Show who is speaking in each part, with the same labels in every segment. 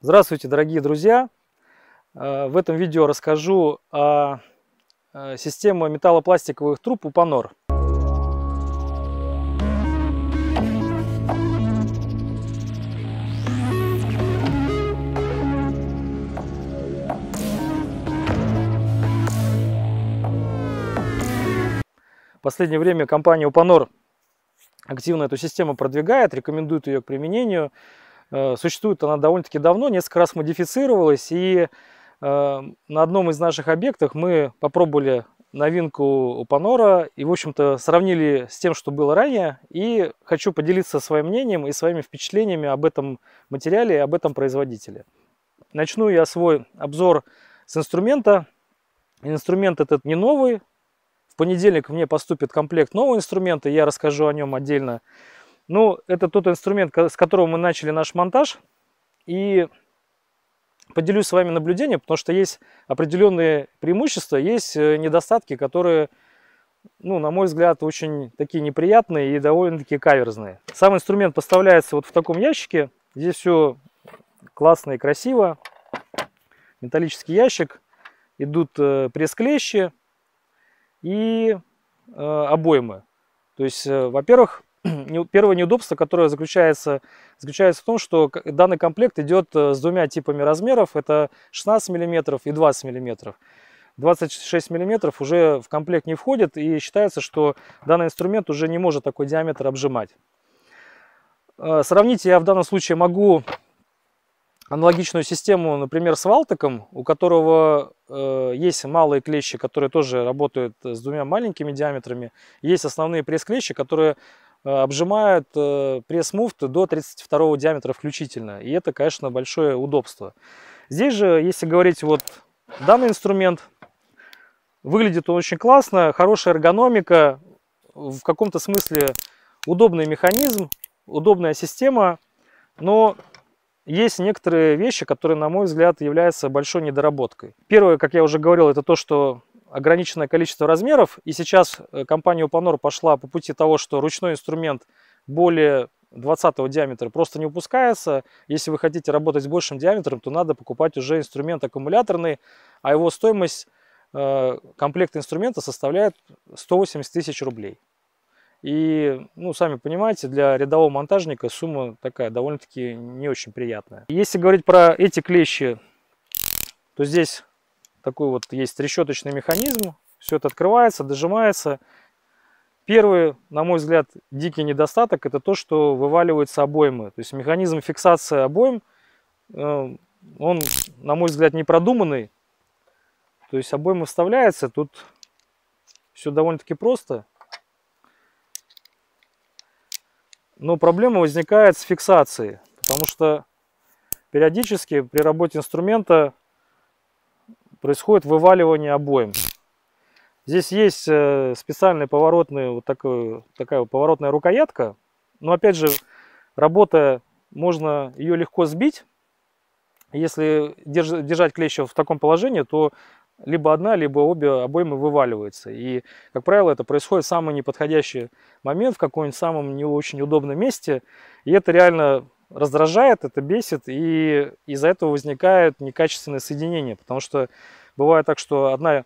Speaker 1: Здравствуйте, дорогие друзья! Э, в этом видео расскажу о э, системе металлопластиковых труб Упанор. В последнее время компания Упанор активно эту систему продвигает, рекомендует ее к применению. Э, существует она довольно-таки давно, несколько раз модифицировалась, и э, на одном из наших объектов мы попробовали новинку у Панора и, в общем-то, сравнили с тем, что было ранее. И хочу поделиться своим мнением и своими впечатлениями об этом материале и об этом производителе. Начну я свой обзор с инструмента. Инструмент этот не новый. В понедельник мне поступит комплект нового инструмента, я расскажу о нем отдельно. Ну, это тот инструмент, с которого мы начали наш монтаж. И поделюсь с вами наблюдением, потому что есть определенные преимущества, есть э, недостатки, которые, ну, на мой взгляд, очень такие неприятные и довольно-таки каверзные. Сам инструмент поставляется вот в таком ящике. Здесь все классно и красиво. Металлический ящик. Идут э, пресс-клещи и э, обоймы. То есть, во-первых, первое неудобство, которое заключается, заключается в том, что данный комплект идет э, с двумя типами размеров. Это 16 мм и 20 мм. 26 мм уже в комплект не входит и считается, что данный инструмент уже не может такой диаметр обжимать. Э, сравнить я в данном случае могу аналогичную систему, например, с Валтеком, у которого э, есть малые клещи, которые тоже работают э, с двумя маленькими диаметрами. Есть основные пресс-клещи, которые Э, обжимают э, пресс-муфты до 32 диаметра включительно. И это, конечно, большое удобство. Здесь же, если говорить вот данный инструмент, выглядит он очень классно, хорошая эргономика, в каком-то смысле удобный механизм, удобная система, но есть некоторые вещи, которые, на мой взгляд, являются большой недоработкой. Первое, как я уже говорил, это то, что ограниченное количество размеров, и сейчас э, компания Упанор пошла по пути того, что ручной инструмент более 20 диаметра просто не упускается. Если вы хотите работать с большим диаметром, то надо покупать уже инструмент аккумуляторный, а его стоимость э, комплекта инструмента составляет 180 тысяч рублей. И, ну, сами понимаете, для рядового монтажника сумма такая довольно-таки не очень приятная. Если говорить про эти клещи, то здесь такой вот есть решеточный механизм. Все это открывается, дожимается. Первый, на мой взгляд, дикий недостаток – это то, что вываливаются обоймы. То есть механизм фиксации обойм, э, он, на мой взгляд, не продуманный. То есть обойма вставляется, тут все довольно-таки просто. Но проблема возникает с фиксацией, потому что периодически при работе инструмента происходит вываливание обоим. Здесь есть э, специальная поворотная, вот такой, такая поворотная рукоятка. Но опять же, работая, можно ее легко сбить. Если держать клещ в таком положении, то либо одна, либо обе обоймы вываливаются. И, как правило, это происходит в самый неподходящий момент, в каком-нибудь самом не очень удобном месте. И это реально раздражает, это бесит, и из-за этого возникают некачественные соединения, потому что бывает так, что одна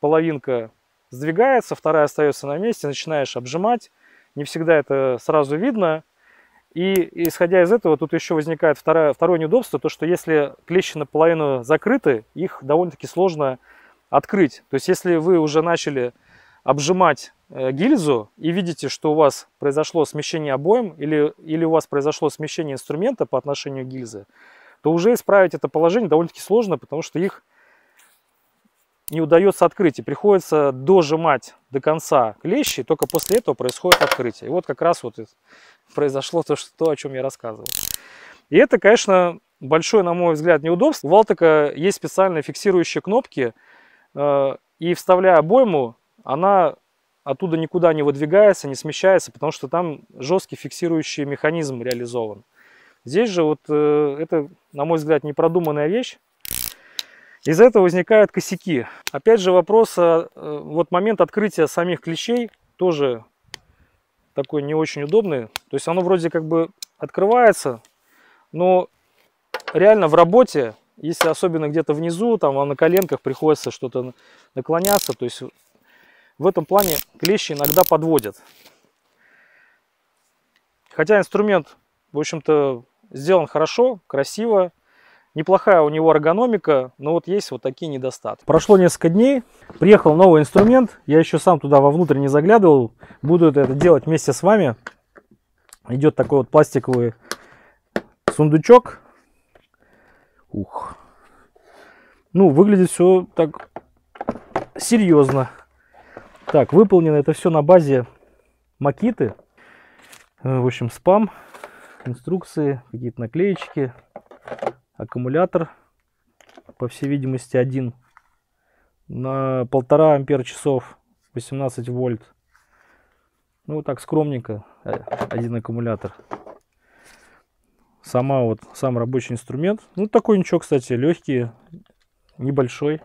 Speaker 1: половинка сдвигается, вторая остается на месте, начинаешь обжимать, не всегда это сразу видно, и исходя из этого, тут еще возникает второе, второе неудобство, то что если клещи наполовину закрыты, их довольно-таки сложно открыть. То есть если вы уже начали обжимать э, гильзу и видите, что у вас произошло смещение обоим или, или у вас произошло смещение инструмента по отношению к гильзе, то уже исправить это положение довольно-таки сложно, потому что их не удается открыть. И приходится дожимать до конца клещи, и только после этого происходит открытие. И вот как раз вот произошло то, что, то о чем я рассказывал. И это, конечно, большое, на мой взгляд, неудобство. У Валтека есть специальные фиксирующие кнопки, э, и вставляя обойму, она оттуда никуда не выдвигается, не смещается, потому что там жесткий фиксирующий механизм реализован. Здесь же вот э, это, на мой взгляд, непродуманная вещь. Из-за этого возникают косяки. Опять же вопрос, э, вот момент открытия самих клещей тоже такой не очень удобный. То есть оно вроде как бы открывается, но реально в работе, если особенно где-то внизу, там вам на коленках приходится что-то наклоняться, то есть в этом плане клещи иногда подводят. Хотя инструмент, в общем-то, сделан хорошо, красиво, неплохая у него эргономика, но вот есть вот такие недостатки. Прошло несколько дней, приехал новый инструмент, я еще сам туда вовнутрь не заглядывал, буду это делать вместе с вами. Идет такой вот пластиковый сундучок. Ух. Ну, выглядит все так серьезно. Так, выполнено это все на базе макиты. Э, в общем, спам, инструкции, какие-то наклеечки, аккумулятор, по всей видимости, один на полтора ампер часов 18 вольт. Ну, вот так скромненько, э, один аккумулятор. Сама вот, сам рабочий инструмент. Ну, такой ничего, кстати, легкий, небольшой.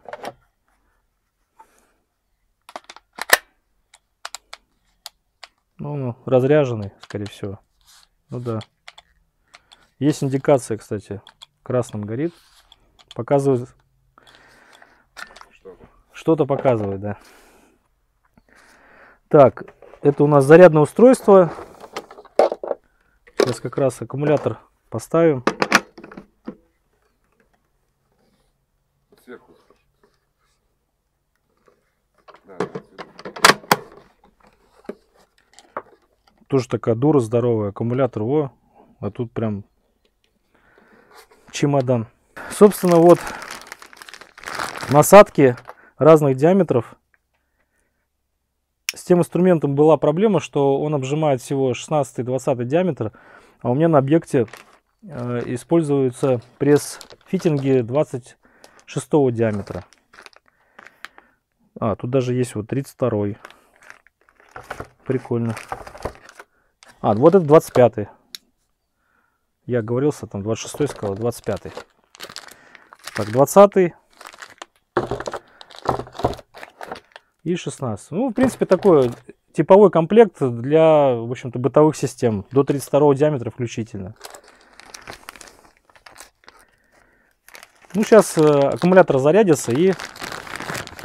Speaker 1: Он ну, ну, разряженный, скорее всего. Ну да. Есть индикация, кстати. Красным горит. Показывает... Что-то показывает, да. Так, это у нас зарядное устройство. Сейчас как раз аккумулятор поставим. Тоже такая дура здоровая. Аккумулятор, во. А тут прям чемодан. Собственно, вот насадки разных диаметров. С тем инструментом была проблема, что он обжимает всего 16-20 диаметр, а у меня на объекте э, используются пресс-фитинги 26 диаметра. А, тут даже есть вот 32. -й. Прикольно. А, вот это 25-й. Я оговорился, там 26-й сказал, 25-й. Так, 20-й. И 16. Ну, в принципе, такой типовой комплект для, в общем-то, бытовых систем. До 32 диаметра включительно. Ну, сейчас э, аккумулятор зарядится и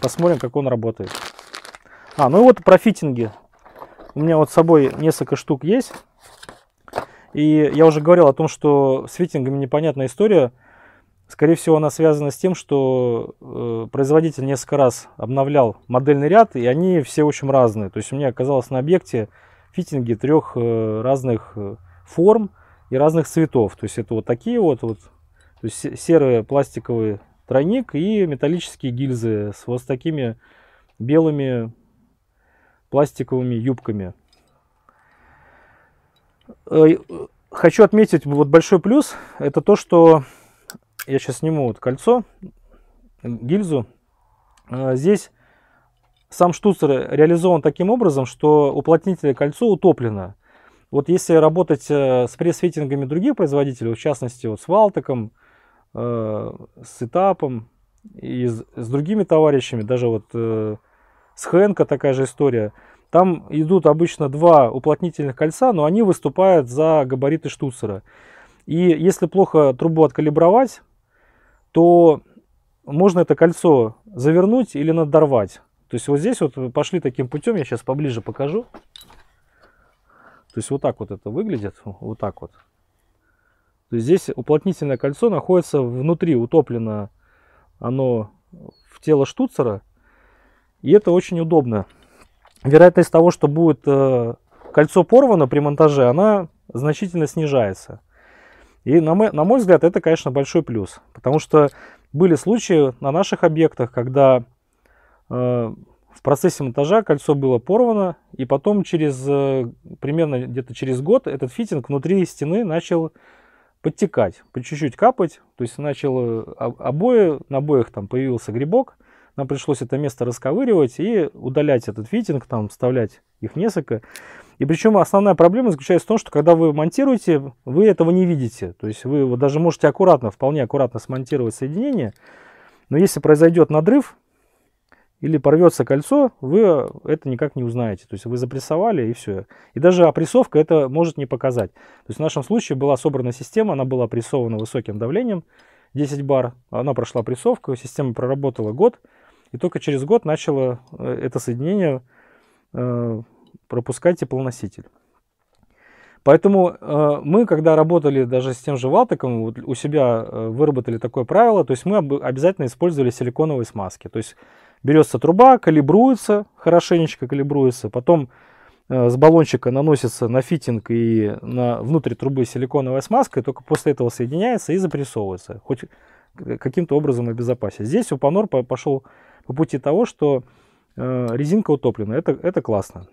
Speaker 1: посмотрим, как он работает. А, ну и вот про фитинги. У меня вот с собой несколько штук есть. И я уже говорил о том, что с фитингами непонятная история. Скорее всего, она связана с тем, что э, производитель несколько раз обновлял модельный ряд, и они все, очень разные. То есть у меня оказалось на объекте фитинги трех э, разных э, форм и разных цветов. То есть это вот такие вот, вот то есть серый пластиковый тройник и металлические гильзы с вот такими белыми пластиковыми юбками. Э, э, хочу отметить вот большой плюс, это то, что я сейчас сниму вот кольцо, гильзу. Э, здесь сам штуцер реализован таким образом, что уплотнительное кольцо утоплено. Вот если работать с пресс-фитингами других производителей, в частности вот с Валтеком, с Этапом и с другими товарищами, даже вот с Хенко такая же история. Там идут обычно два уплотнительных кольца, но они выступают за габариты штуцера. И если плохо трубу откалибровать, то можно это кольцо завернуть или надорвать. То есть вот здесь вот пошли таким путем, я сейчас поближе покажу. То есть вот так вот это выглядит, вот так вот. То есть здесь уплотнительное кольцо находится внутри, утоплено оно в тело штуцера. И это очень удобно. Вероятность того, что будет э, кольцо порвано при монтаже, она значительно снижается. И на мой, на мой взгляд, это, конечно, большой плюс. Потому что были случаи на наших объектах, когда э, в процессе монтажа кольцо было порвано, и потом через э, примерно где-то через год этот фитинг внутри стены начал подтекать, по чуть-чуть капать, то есть начал э, обои, на обоях там появился грибок, нам пришлось это место расковыривать и удалять этот фитинг, там вставлять их несколько. И причем основная проблема заключается в том, что когда вы монтируете, вы этого не видите. То есть вы даже можете аккуратно, вполне аккуратно смонтировать соединение, но если произойдет надрыв или порвется кольцо, вы э, это никак не узнаете. То есть вы запрессовали и все. И даже опрессовка это может не показать. То есть в нашем случае была собрана система, она была опрессована высоким давлением, 10 бар, она прошла прессовку, система проработала год, и только через год начало э, это соединение э, пропускать теплоноситель. Поэтому э, мы, когда работали даже с тем же ватоком, вот у себя э, выработали такое правило, то есть мы об, обязательно использовали силиконовые смазки. То есть берется труба, калибруется, хорошенечко калибруется, потом э, с баллончика наносится на фитинг и на внутрь трубы силиконовая смазка, и только после этого соединяется и запрессовывается, хоть э, каким-то образом обезопасить. Здесь у Панор пошел по пути того, что э, резинка утоплена. Это, это классно.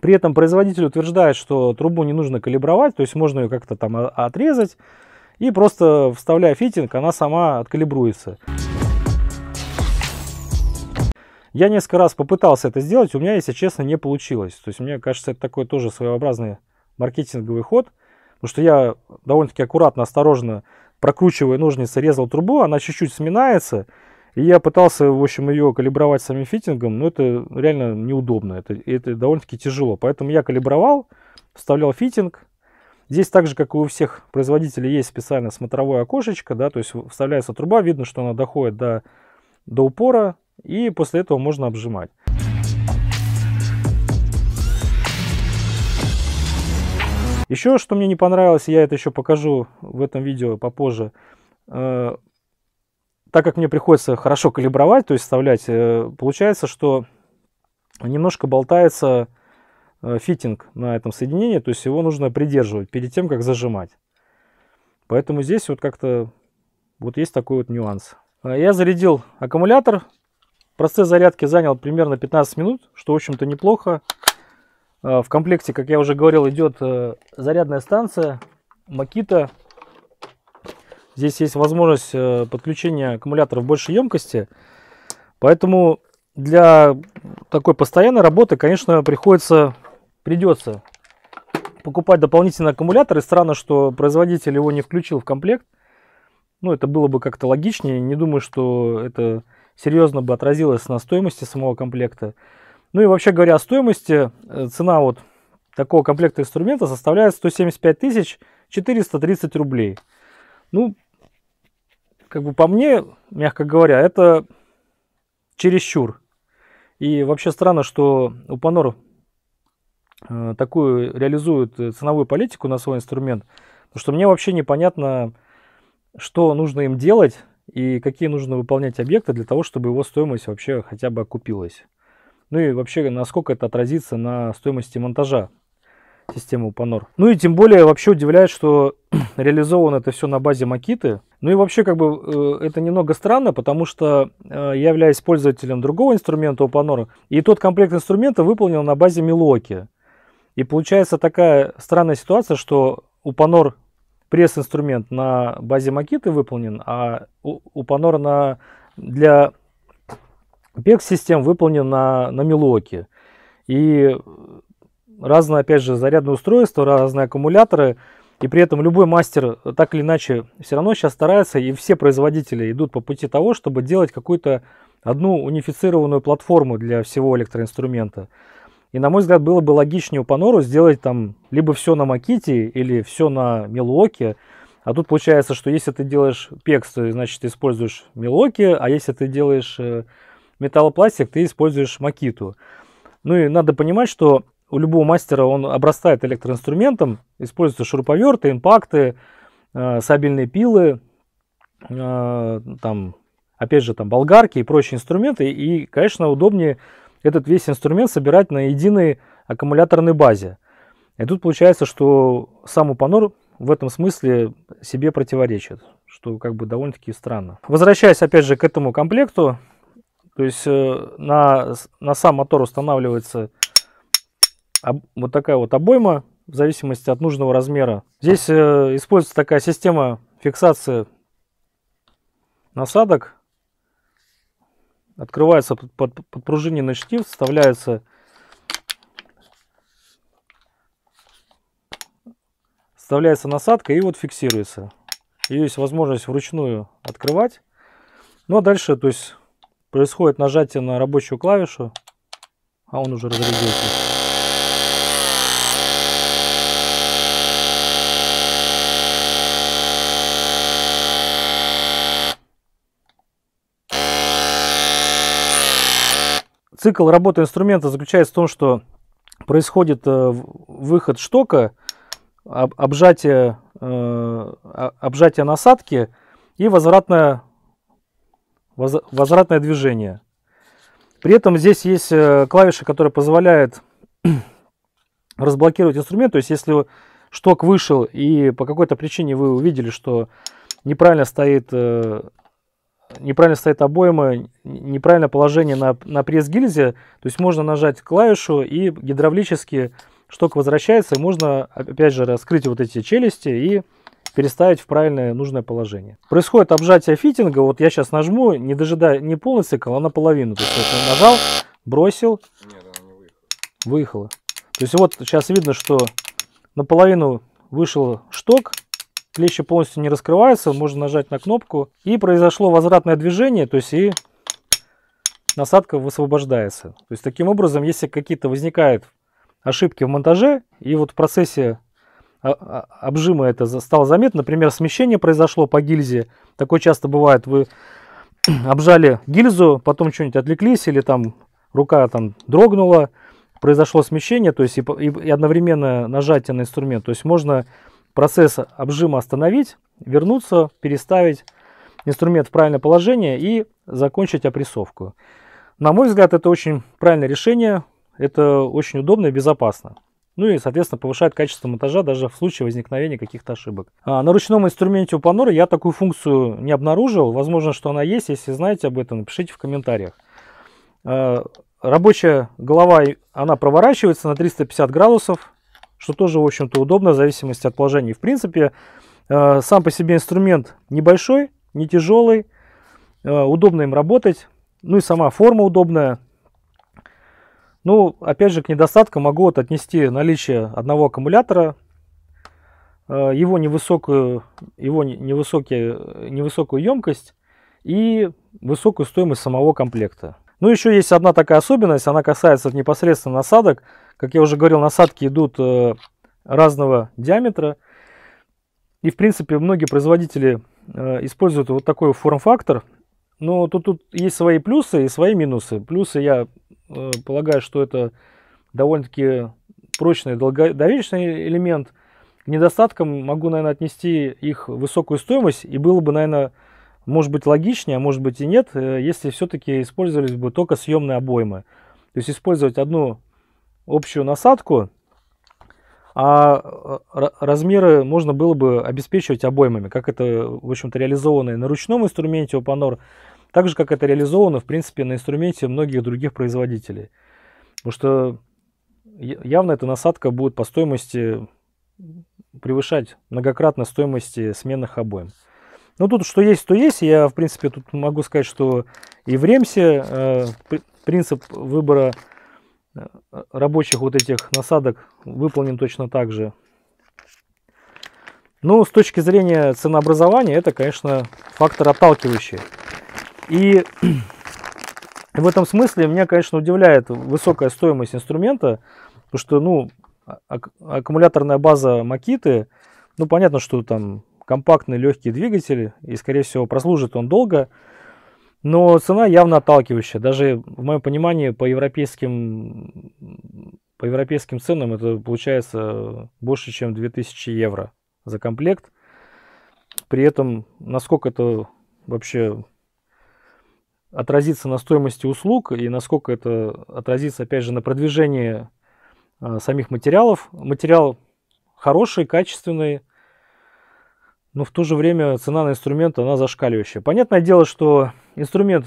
Speaker 1: При этом производитель утверждает, что трубу не нужно калибровать, то есть можно ее как-то там а, отрезать и просто вставляя фитинг, она сама откалибруется. Я несколько раз попытался это сделать, у меня, если честно, не получилось. То есть мне кажется, это такой тоже своеобразный маркетинговый ход, потому что я довольно-таки аккуратно, осторожно прокручивая ножницы, резал трубу, она чуть-чуть сминается, и я пытался, в общем, ее калибровать самим фитингом, но это реально неудобно, это, это довольно-таки тяжело. Поэтому я калибровал, вставлял фитинг. Здесь так же, как и у всех производителей, есть специально смотровое окошечко, да, то есть вставляется труба, видно, что она доходит до, до упора, и после этого можно обжимать. Еще что мне не понравилось, я это еще покажу в этом видео попозже, э, так как мне приходится хорошо калибровать, то есть вставлять, э, получается, что немножко болтается э, фитинг на этом соединении, то есть его нужно придерживать перед тем, как зажимать. Поэтому здесь вот как-то вот есть такой вот нюанс. Э, я зарядил аккумулятор. Процесс зарядки занял примерно 15 минут, что, в общем-то, неплохо. В комплекте, как я уже говорил, идет зарядная станция Makita Здесь есть возможность э, подключения аккумуляторов большей емкости. Поэтому для такой постоянной работы, конечно, приходится, придется покупать дополнительный аккумулятор. И странно, что производитель его не включил в комплект. Ну, это было бы как-то логичнее. Не думаю, что это серьезно бы отразилось на стоимости самого комплекта. Ну и вообще говоря о стоимости, э, цена вот такого комплекта инструмента составляет 175 тысяч 430 рублей. Ну, как бы по мне, мягко говоря, это чересчур. И вообще странно, что Упанор э, такую реализует э, ценовую политику на свой инструмент, потому что мне вообще непонятно, что нужно им делать и какие нужно выполнять объекты для того, чтобы его стоимость вообще хотя бы окупилась. Ну и вообще, насколько это отразится на стоимости монтажа систему Panor. Ну и тем более вообще удивляет, что реализовано это все на базе Макиты. Ну и вообще как бы э, это немного странно, потому что э, я являюсь пользователем другого инструмента Panor, и тот комплект инструмента выполнил на базе Милоки И получается такая странная ситуация, что у Panor пресс-инструмент на базе Макиты выполнен, а у, Panor на, для PEX-систем выполнен на, на Milwaukee. И разное, опять же, зарядное устройство, разные аккумуляторы. И при этом любой мастер так или иначе все равно сейчас старается, и все производители идут по пути того, чтобы делать какую-то одну унифицированную платформу для всего электроинструмента. И, на мой взгляд, было бы логичнее у Панору сделать там либо все на Маките или все на Милуоке. А тут получается, что если ты делаешь пекс, то значит ты используешь Милуоки, а если ты делаешь э, металлопластик, ты используешь Макиту. Ну и надо понимать, что у любого мастера он обрастает электроинструментом, используются шуруповерты, импакты, э, сабельные пилы, э, там, опять же, там, болгарки и прочие инструменты. И, конечно, удобнее этот весь инструмент собирать на единой аккумуляторной базе. И тут получается, что сам Упанор в этом смысле себе противоречит, что как бы довольно-таки странно. Возвращаясь опять же к этому комплекту, то есть э, на, на сам мотор устанавливается вот такая вот обойма в зависимости от нужного размера. Здесь э, используется такая система фиксации насадок. Открывается под, под, подпружиненный штифт, вставляется вставляется насадка и вот фиксируется. Ее есть возможность вручную открывать. Ну а дальше, то есть, происходит нажатие на рабочую клавишу, а он уже разрядился. Цикл работы инструмента заключается в том, что происходит э, выход штока, обжатие, э, обжатие насадки и возвратное, возвратное движение. При этом здесь есть э, клавиша, которая позволяет разблокировать инструмент. То есть, если шток вышел и по какой-то причине вы увидели, что неправильно стоит неправильно стоят обоймы, неправильное положение на, на пресс-гильзе. То есть можно нажать клавишу и гидравлически шток возвращается, и можно, опять же, раскрыть вот эти челюсти и переставить в правильное нужное положение. Происходит обжатие фитинга, вот я сейчас нажму, не дожидая не полностью, цикл, а наполовину. То есть вот нажал, бросил, выехало. То есть вот сейчас видно, что наполовину вышел шток, клещи полностью не раскрываются, можно нажать на кнопку. И произошло возвратное движение, то есть и насадка высвобождается. То есть таким образом, если какие-то возникают ошибки в монтаже, и вот в процессе а, а, обжима это стало заметно, например, смещение произошло по гильзе, такое часто бывает, вы обжали гильзу, потом что-нибудь отвлеклись, или там рука там дрогнула, произошло смещение, то есть и, и, и одновременно нажатие на инструмент, то есть можно процесс обжима остановить, вернуться, переставить инструмент в правильное положение и закончить опрессовку. На мой взгляд, это очень правильное решение, это очень удобно и безопасно. Ну и, соответственно, повышает качество монтажа даже в случае возникновения каких-то ошибок. А на ручном инструменте у Panora я такую функцию не обнаружил. Возможно, что она есть. Если знаете об этом, напишите в комментариях. А, рабочая голова, она проворачивается на 350 градусов что тоже, в общем-то, удобно в зависимости от положения. В принципе, э, сам по себе инструмент небольшой, не тяжелый, э, удобно им работать, ну и сама форма удобная. Ну, опять же, к недостаткам могу вот отнести наличие одного аккумулятора, э, его невысокую, его невысокие, невысокую емкость и высокую стоимость самого комплекта. Ну, еще есть одна такая особенность, она касается непосредственно насадок. Как я уже говорил, насадки идут э, разного диаметра. И, в принципе, многие производители э, используют вот такой форм-фактор. Но тут, тут есть свои плюсы и свои минусы. Плюсы, я э, полагаю, что это довольно-таки прочный, долговечный элемент. К недостаткам могу, наверное, отнести их высокую стоимость. И было бы, наверное, может быть логичнее, а может быть и нет, э, если все-таки использовались бы только съемные обоймы. То есть использовать одну общую насадку, а э, размеры можно было бы обеспечивать обоймами, как это, в общем-то, реализовано и на ручном инструменте Опанор, так же, как это реализовано, в принципе, на инструменте многих других производителей. Потому что явно эта насадка будет по стоимости превышать многократно стоимости сменных обоим. Ну, тут что есть, то есть. Я, в принципе, тут могу сказать, что и в Ремсе э, принцип выбора э, рабочих вот этих насадок выполнен точно так же. Ну, с точки зрения ценообразования, это, конечно, фактор отталкивающий. И в этом смысле меня, конечно, удивляет высокая стоимость инструмента, потому что, ну, а, аккумуляторная база Макиты, ну, понятно, что там компактный, легкий двигатель, и, скорее всего, прослужит он долго, но цена явно отталкивающая. Даже, в моем понимании, по европейским, по европейским ценам это получается больше, чем 2000 евро за комплект. При этом, насколько это вообще отразится на стоимости услуг и насколько это отразится, опять же, на продвижении э, самих материалов. Материал хороший, качественный, но в то же время цена на инструмент, она зашкаливающая. Понятное дело, что инструмент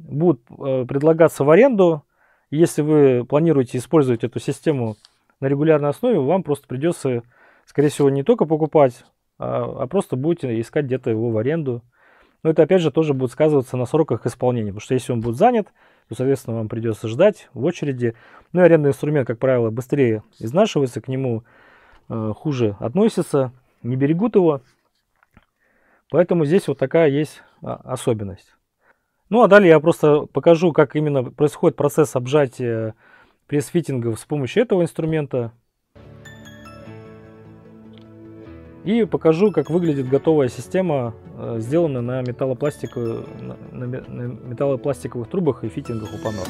Speaker 1: будет э, предлагаться в аренду. Если вы планируете использовать эту систему на регулярной основе, вам просто придется, скорее всего, не только покупать, а, а просто будете искать где-то его в аренду. Но это, опять же, тоже будет сказываться на сроках исполнения, потому что если он будет занят, то, соответственно, вам придется ждать в очереди. Ну и арендный инструмент, как правило, быстрее изнашивается, к нему э, хуже относится, не берегут его. Поэтому здесь вот такая есть а, особенность. Ну а далее я просто покажу, как именно происходит процесс обжатия пресс-фитингов с помощью этого инструмента. И покажу, как выглядит готовая система, э, сделанная на металлопластиковых, на металлопластиковых трубах и фитингах у панно.